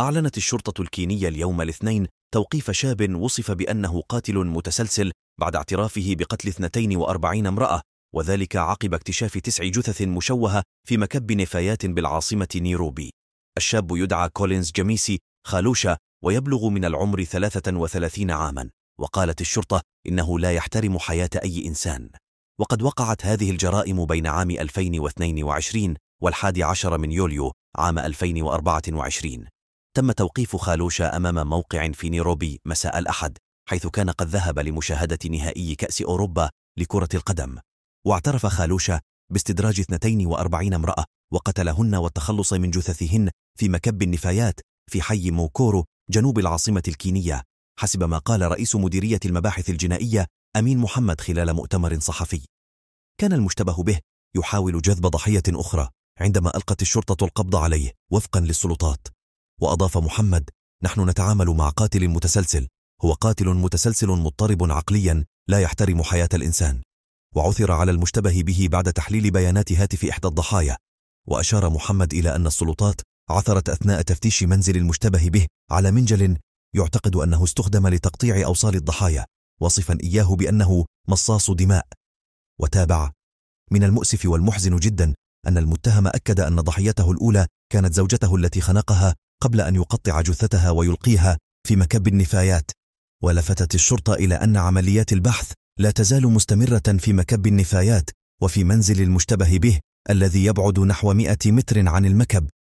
أعلنت الشرطة الكينية اليوم الاثنين توقيف شاب وصف بأنه قاتل متسلسل بعد اعترافه بقتل 42 امرأة وذلك عقب اكتشاف تسع جثث مشوهة في مكب نفايات بالعاصمة نيروبي الشاب يدعى كولينز جميسي خالوشا ويبلغ من العمر 33 عاما وقالت الشرطة إنه لا يحترم حياة أي إنسان وقد وقعت هذه الجرائم بين عام 2022 والحادي عشر من يوليو عام 2024 تم توقيف خالوشا أمام موقع في نيروبي مساء الأحد حيث كان قد ذهب لمشاهدة نهائي كأس أوروبا لكرة القدم واعترف خالوشا باستدراج 42 امرأة وقتلهن والتخلص من جثثهن في مكب النفايات في حي موكورو جنوب العاصمة الكينية حسب ما قال رئيس مديرية المباحث الجنائية أمين محمد خلال مؤتمر صحفي كان المشتبه به يحاول جذب ضحية أخرى عندما ألقت الشرطة القبض عليه وفقا للسلطات وأضاف محمد نحن نتعامل مع قاتل متسلسل هو قاتل متسلسل مضطرب عقليا لا يحترم حياة الإنسان وعثر على المشتبه به بعد تحليل بيانات هاتف إحدى الضحايا وأشار محمد إلى أن السلطات عثرت أثناء تفتيش منزل المشتبه به على منجل يعتقد أنه استخدم لتقطيع أوصال الضحايا وصفا إياه بأنه مصاص دماء وتابع من المؤسف والمحزن جدا أن المتهم أكد أن ضحيته الأولى كانت زوجته التي خنقها قبل أن يقطع جثتها ويلقيها في مكب النفايات ولفتت الشرطة إلى أن عمليات البحث لا تزال مستمرة في مكب النفايات وفي منزل المشتبه به الذي يبعد نحو 100 متر عن المكب